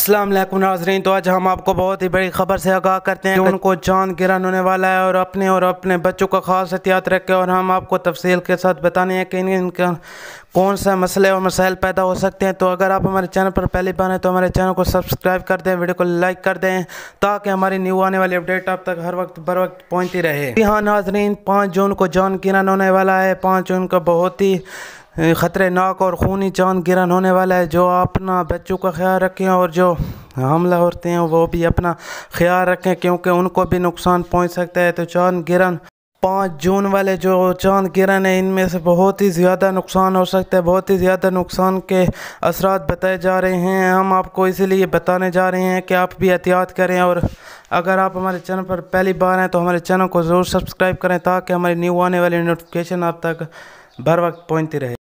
असलम नाजरीन तो आज हम आपको बहुत ही बड़ी खबर से आगाह करते हैं उनको जान गिरन होने वाला है और अपने और अपने बच्चों का खास एहतियात रखें और हम आपको तफसील के साथ बताने हैं कि इन इनका कौन सा मसले और मसाइल पैदा हो सकते हैं तो अगर आप हमारे चैनल पर पहली बार हैं तो हमारे चैनल को सब्सक्राइब कर दें वीडियो को लाइक कर दें ताकि हमारी न्यू आने वाली अपडेट आप तक हर वक्त बर वक्त पहुँचती रहे यहाँ नाजरीन पाँच जून को जान गिरन होने वाला है पाँच जून का बहुत ही ख़तरनाक और खूनी चांद गिरन होने वाला है जो अपना बच्चों का ख्याल रखें और जो हमला होते हैं वो भी अपना ख्याल रखें क्योंकि उनको भी नुकसान पहुंच सकता है तो चांद गिरन पाँच जून वाले जो चांद गिरन है इनमें से बहुत ही ज़्यादा नुकसान हो सकता है बहुत ही ज़्यादा नुकसान के असरा बताए जा रहे हैं हम आपको इसीलिए बताने जा रहे हैं कि आप भी एहतियात करें और अगर आप हमारे चैनल पर पहली बार हैं तो हमारे चैनल को ज़रूर सब्सक्राइब करें ताकि हमारी न्यू आने वाली नोटिफिकेशन आप तक बर वक्त पहुँचती रहे